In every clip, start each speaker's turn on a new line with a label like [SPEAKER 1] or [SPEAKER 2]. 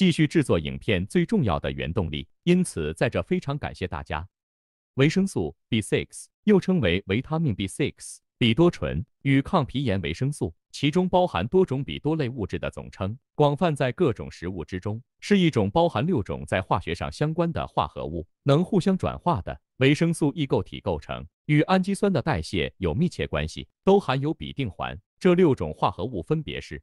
[SPEAKER 1] 继续制作影片最重要的原动力，因此在这非常感谢大家。维生素 B6 又称为维他命 B6、比多醇与抗皮炎维生素，其中包含多种比多类物质的总称，广泛在各种食物之中，是一种包含六种在化学上相关的化合物，能互相转化的维生素异构体构成，与氨基酸的代谢有密切关系，都含有吡啶环。这六种化合物分别是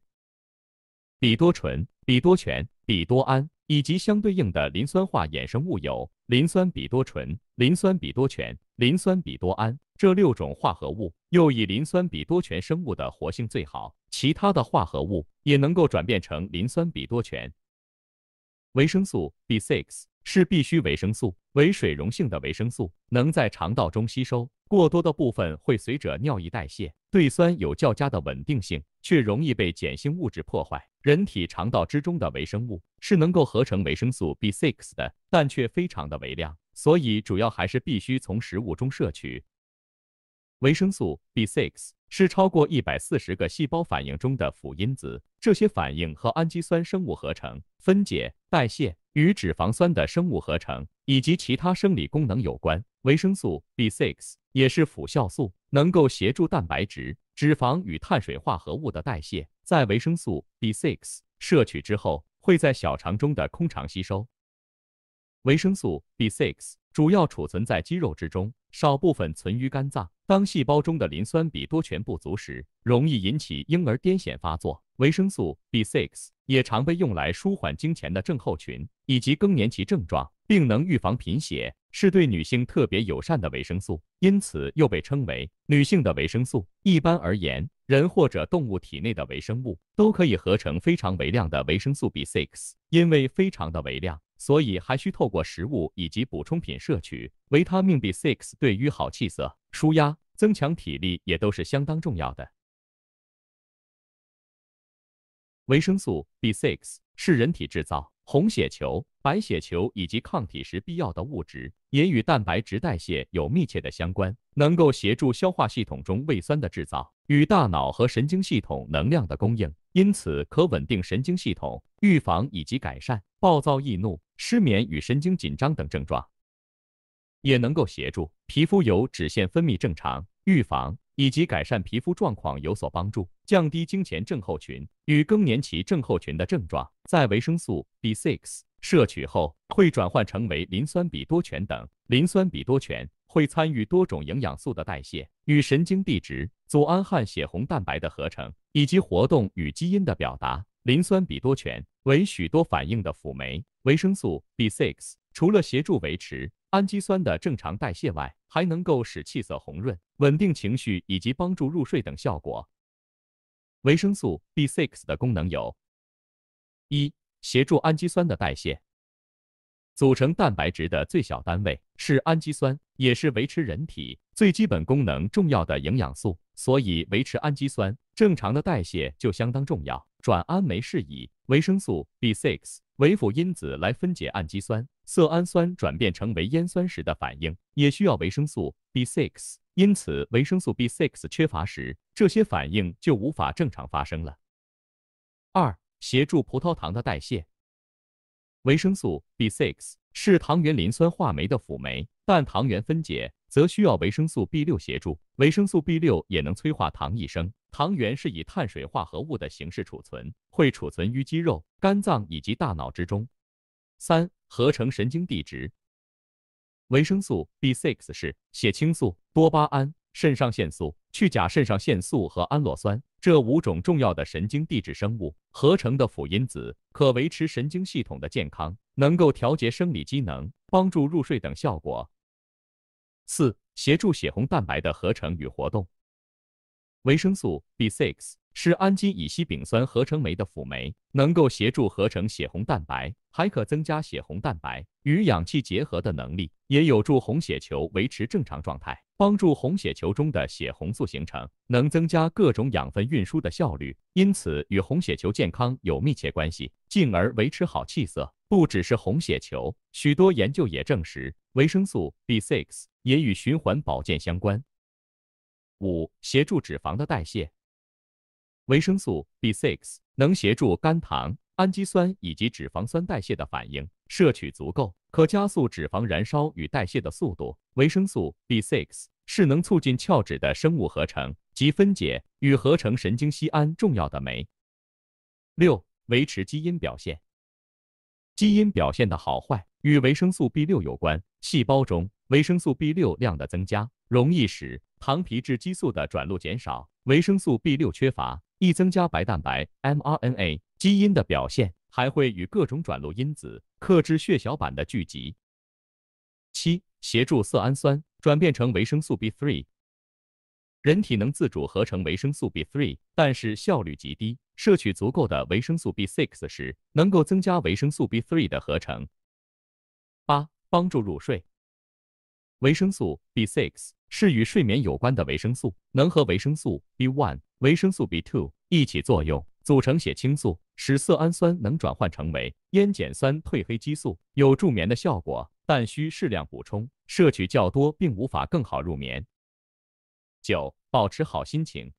[SPEAKER 1] 吡多醇、吡多醛。吡哆胺以及相对应的磷酸化衍生物有磷酸吡哆醇、磷酸吡哆醛、磷酸吡哆胺这六种化合物，又以磷酸吡哆醛生物的活性最好。其他的化合物也能够转变成磷酸吡哆醛。维生素 B6。是必需维生素，为水溶性的维生素，能在肠道中吸收，过多的部分会随着尿液代谢。对酸有较佳的稳定性，却容易被碱性物质破坏。人体肠道之中的微生物是能够合成维生素 B6 的，但却非常的微量，所以主要还是必须从食物中摄取。维生素 B6 是超过一百四十个细胞反应中的辅因子，这些反应和氨基酸生物合成、分解、代谢。与脂肪酸的生物合成以及其他生理功能有关。维生素 B6 也是辅效素，能够协助蛋白质、脂肪与碳水化合物的代谢。在维生素 B6 摄取之后，会在小肠中的空肠吸收。维生素 B6 主要储存在肌肉之中。少部分存于肝脏。当细胞中的磷酸比多醛不足时，容易引起婴儿癫痫发作。维生素 B6 也常被用来舒缓经前的症候群以及更年期症状，并能预防贫血，是对女性特别友善的维生素，因此又被称为女性的维生素。一般而言，人或者动物体内的微生物都可以合成非常微量的维生素 B6，因为非常的微量。所以还需透过食物以及补充品摄取维他命 B6，对于好气色、舒压、增强体力也都是相当重要的。维生素 B6 是人体制造红血球、白血球以及抗体时必要的物质，也与蛋白质代谢有密切的相关，能够协助消化系统中胃酸的制造，与大脑和神经系统能量的供应，因此可稳定神经系统，预防以及改善暴躁易怒。失眠与神经紧张等症状，也能够协助皮肤油脂腺分泌正常、预防以及改善皮肤状况有所帮助，降低经前症候群与更年期症候群的症状。在维生素 B6 摄取后，会转换成为磷酸比多醛等。磷酸比多醛会参与多种营养素的代谢，与神经递质、组胺、血红蛋白的合成以及活动与基因的表达。磷酸比多醛为许多反应的辅酶。维生素 B6 除了协助维持氨基酸的正常代谢外，还能够使气色红润、稳定情绪以及帮助入睡等效果。维生素 B6 的功能有：一、协助氨基酸的代谢；组成蛋白质的最小单位是氨基酸，也是维持人体最基本功能重要的营养素，所以维持氨基酸。正常的代谢就相当重要。转氨酶是以维生素 B6 为辅因子来分解氨基酸，色氨酸转变成为烟酸时的反应也需要维生素 B6，因此维生素 B6 缺乏时，这些反应就无法正常发生了。二、协助葡萄糖的代谢，维生素 B6 是糖原磷酸化酶的辅酶，但糖原分解则需要维生素 B6 协助，维生素 B6 也能催化糖异生。糖原是以碳水化合物的形式储存，会储存于肌肉、肝脏以及大脑之中。三、合成神经递质，维生素 B6 是血清素、多巴胺、肾上腺素、去甲肾上腺素和氨络酸这五种重要的神经递质生物合成的辅因子，可维持神经系统的健康，能够调节生理机能，帮助入睡等效果。四、协助血红蛋白的合成与活动。维生素 B6 是氨基乙烯丙酸合成酶的辅酶，能够协助合成血红蛋白，还可增加血红蛋白与氧气结合的能力，也有助红血球维持正常状态，帮助红血球中的血红素形成，能增加各种养分运输的效率，因此与红血球健康有密切关系，进而维持好气色。不只是红血球，许多研究也证实维生素 B6 也与循环保健相关。五、协助脂肪的代谢，维生素 B6 能协助肝糖、氨基酸以及脂肪酸代谢的反应，摄取足够可加速脂肪燃烧与代谢的速度。维生素 B6 是能促进鞘脂的生物合成及分解与合成神经酰胺重要的酶。六、维持基因表现，基因表现的好坏与维生素 B6 有关，细胞中维生素 B6 量的增加。容易使糖皮质激素的转录减少。维生素 B 六缺乏易增加白蛋白 mRNA 基因的表现，还会与各种转录因子克制血小板的聚集。七，协助色氨酸转变成维生素 B three。人体能自主合成维生素 B three，但是效率极低。摄取足够的维生素 B six 时，能够增加维生素 B three 的合成。八，帮助入睡。维生素 B6 是与睡眠有关的维生素，能和维生素 B1、维生素 B2 一起作用，组成血清素，使色氨酸能转换成为烟碱酸褪黑激素，有助眠的效果，但需适量补充，摄取较多并无法更好入眠。九、保持好心情。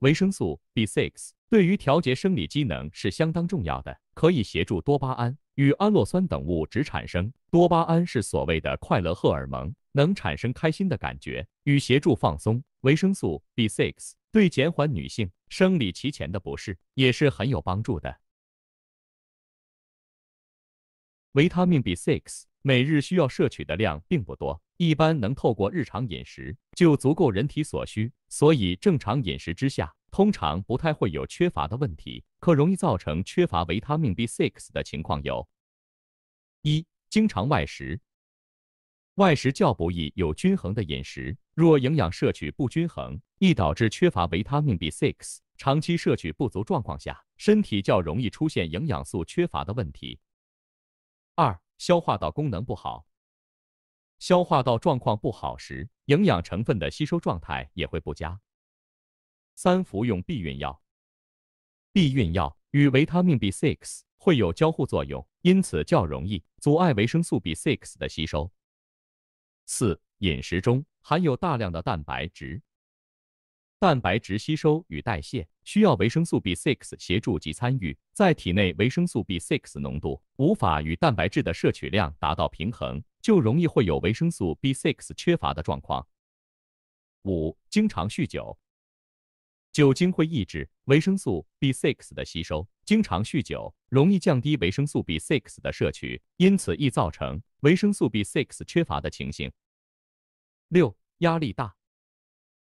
[SPEAKER 1] 维生素 B6 对于调节生理机能是相当重要的，可以协助多巴胺。与氨络酸等物质产生多巴胺，是所谓的快乐荷尔蒙，能产生开心的感觉与协助放松。维生素 B6 对减缓女性生理期前的不适也是很有帮助的。维他命 B6 每日需要摄取的量并不多，一般能透过日常饮食就足够人体所需，所以正常饮食之下。通常不太会有缺乏的问题，可容易造成缺乏维他命 B6 的情况有：一、经常外食，外食较不易有均衡的饮食，若营养摄取不均衡，易导致缺乏维他命 B6。长期摄取不足状况下，身体较容易出现营养素缺乏的问题。二、消化道功能不好，消化道状况不好时，营养成分的吸收状态也会不佳。三、服用避孕药，避孕药与维他命 B6 会有交互作用，因此较容易阻碍维生素 B6 的吸收。四、饮食中含有大量的蛋白质，蛋白质吸收与代谢需要维生素 B6 协助及参与，在体内维生素 B6 浓度无法与蛋白质的摄取量达到平衡，就容易会有维生素 B6 缺乏的状况。五、经常酗酒。酒精会抑制维生素 B6 的吸收，经常酗酒容易降低维生素 B6 的摄取，因此易造成维生素 B6 缺乏的情形。六、压力大，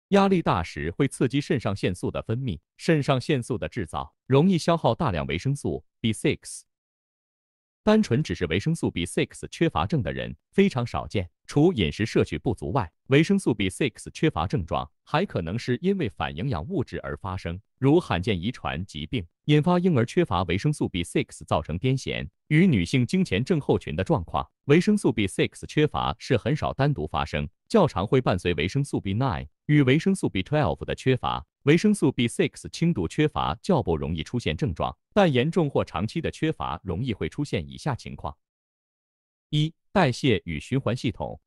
[SPEAKER 1] 压力大时会刺激肾上腺素的分泌，肾上腺素的制造容易消耗大量维生素 B6。单纯只是维生素 B6 缺乏症的人非常少见。除饮食摄取不足外，维生素 B6 缺乏症状还可能是因为反营养物质而发生，如罕见遗传疾病引发婴儿缺乏维生素 B6，造成癫痫与女性经前症候群的状况。维生素 B6 缺乏是很少单独发生，较常会伴随维生素 B9 与维生素 B12 的缺乏。维生素 B6 轻度缺乏较不容易出现症状，但严重或长期的缺乏容易会出现以下情况：一。代谢与循环系统，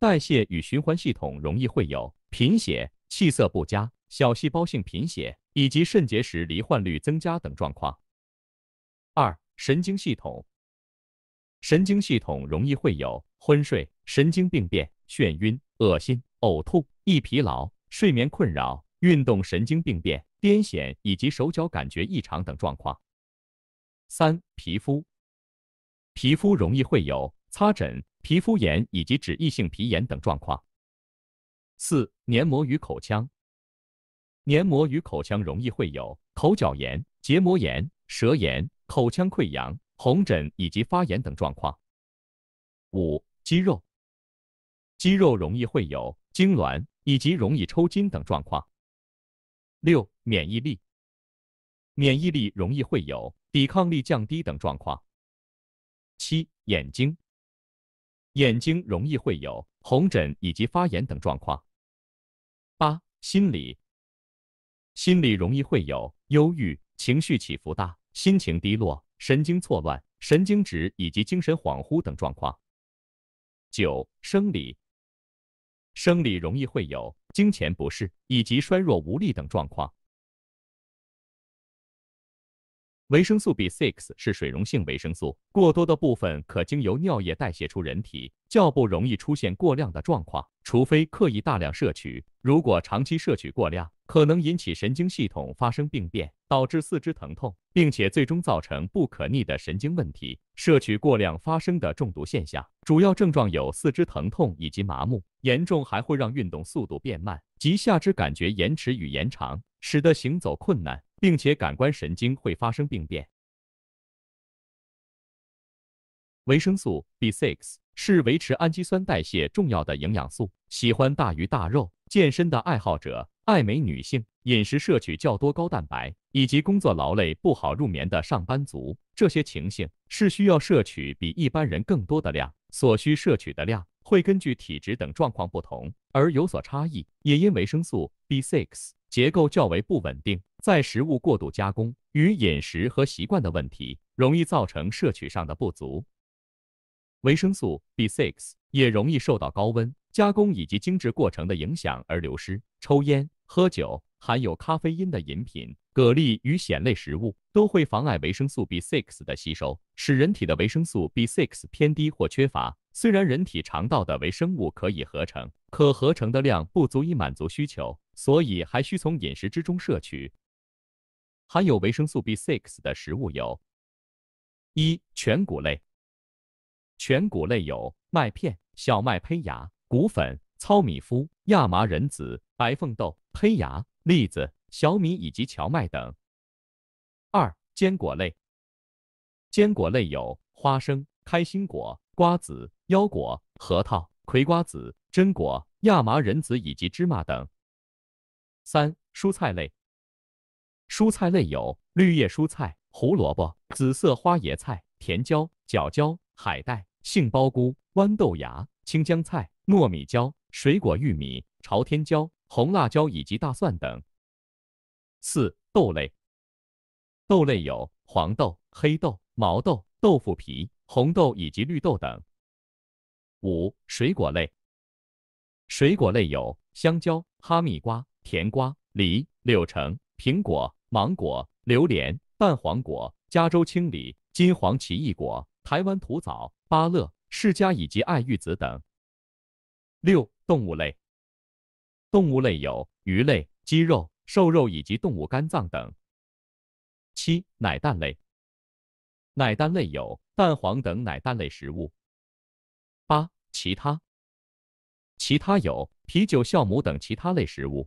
[SPEAKER 1] 代谢与循环系统容易会有贫血、气色不佳、小细胞性贫血以及肾结石罹患率增加等状况。二、神经系统，神经系统容易会有昏睡、神经病变、眩晕、恶心、呕吐、易疲劳、睡眠困扰、运动神经病变、癫痫以及手脚感觉异常等状况。三、皮肤。皮肤容易会有擦疹、皮肤炎以及脂溢性皮炎等状况。四、黏膜与口腔，黏膜与口腔容易会有口角炎、结膜炎、舌炎、口腔溃疡、红疹以及发炎等状况。五、肌肉，肌肉容易会有痉挛以及容易抽筋等状况。六、免疫力，免疫力容易会有抵抗力降低等状况。七、眼睛，眼睛容易会有红疹以及发炎等状况。八、心理，心理容易会有忧郁、情绪起伏大、心情低落、神经错乱、神经质以及精神恍惚等状况。九、生理，生理容易会有金钱不适以及衰弱无力等状况。维生素 B6 是水溶性维生素，过多的部分可经由尿液代谢出人体，较不容易出现过量的状况，除非刻意大量摄取。如果长期摄取过量，可能引起神经系统发生病变，导致四肢疼痛，并且最终造成不可逆的神经问题。摄取过量发生的中毒现象，主要症状有四肢疼痛以及麻木，严重还会让运动速度变慢及下肢感觉延迟与延长，使得行走困难。并且感官神经会发生病变。维生素 B6 是维持氨基酸代谢重要的营养素。喜欢大鱼大肉、健身的爱好者、爱美女性、饮食摄取较多高蛋白以及工作劳累不好入眠的上班族，这些情形是需要摄取比一般人更多的量。所需摄取的量会根据体质等状况不同而有所差异，也因维生素 B6。结构较为不稳定，在食物过度加工与饮食和习惯的问题，容易造成摄取上的不足。维生素 B6 也容易受到高温加工以及精制过程的影响而流失。抽烟、喝酒、含有咖啡因的饮品、蛤蜊与蚬类食物都会妨碍维生素 B6 的吸收，使人体的维生素 B6 偏低或缺乏。虽然人体肠道的微生物可以合成。可合成的量不足以满足需求，所以还需从饮食之中摄取。含有维生素 B6 的食物有：一、全谷类，全谷类有麦片、小麦胚芽、谷粉、糙米麸、亚麻仁子、白凤豆、胚芽、栗子、小米以及荞麦等；二、坚果类，坚果类有花生、开心果、瓜子、腰果、核桃、葵瓜子。榛果、亚麻仁子以及芝麻等。三、蔬菜类。蔬菜类有绿叶蔬菜、胡萝卜、紫色花椰菜、甜椒、角椒、海带、杏鲍菇、豌豆芽、青江菜、糯米椒、水果玉米、朝天椒、红辣椒以及大蒜等。四、豆类。豆类有黄豆、黑豆、毛豆、豆腐皮、红豆以及绿豆等。五、水果类。水果类有香蕉、哈密瓜、甜瓜、梨、柳橙、苹果、芒果、榴莲、蛋黄果、加州青梨、金黄奇异果、台湾土枣、芭乐、释迦以及爱玉子等。六、动物类。动物类有鱼类、鸡肉、瘦肉以及动物肝脏等。七、奶蛋类。奶蛋类有蛋黄等奶蛋类食物。八、其他。其他有啤酒酵母等其他类食物，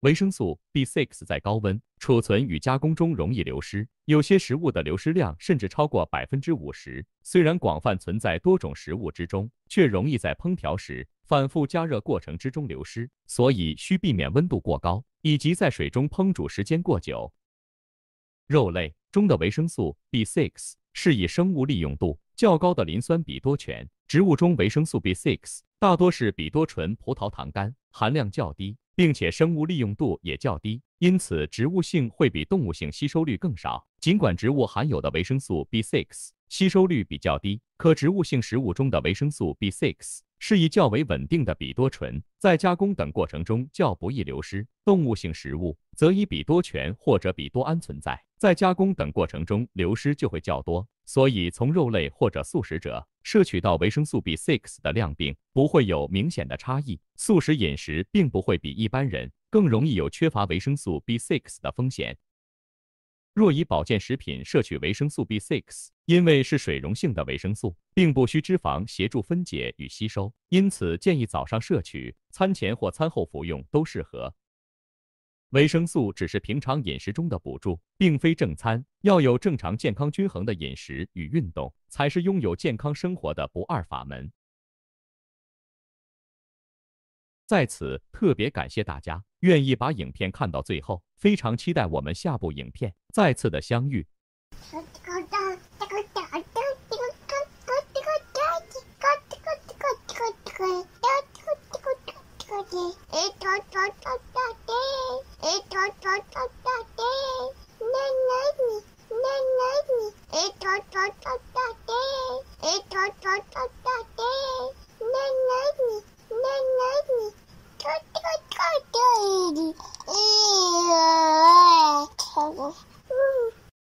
[SPEAKER 1] 维生素 B6 在高温储存与加工中容易流失，有些食物的流失量甚至超过百分之五十。虽然广泛存在多种食物之中，却容易在烹调时反复加热过程之中流失，所以需避免温度过高以及在水中烹煮时间过久。肉类中的维生素 B6 是以生物利用度较高的磷酸比多醛。植物中维生素 B6 大多是比多醇葡萄糖苷，含量较低，并且生物利用度也较低，因此植物性会比动物性吸收率更少。尽管植物含有的维生素 B6 吸收率比较低，可植物性食物中的维生素 B6 是以较为稳定的比多醇，在加工等过程中较不易流失；动物性食物则以比多醛或者比多胺存在，在加工等过程中流失就会较多。所以，从肉类或者素食者摄取到维生素 B6 的量，并不会有明显的差异。素食饮食并不会比一般人更容易有缺乏维生素 B6 的风险。若以保健食品摄取维生素 B6，因为是水溶性的维生素，并不需脂肪协助分解与吸收，因此建议早上摄取，餐前或餐后服用都适合。维生素只是平常饮食中的补助，并非正餐。要有正常、健康、均衡的饮食与运动，才是拥有健康生活的不二法门。在此特别感谢大家愿意把影片看到最后，非常期待我们下部影片再次的相遇。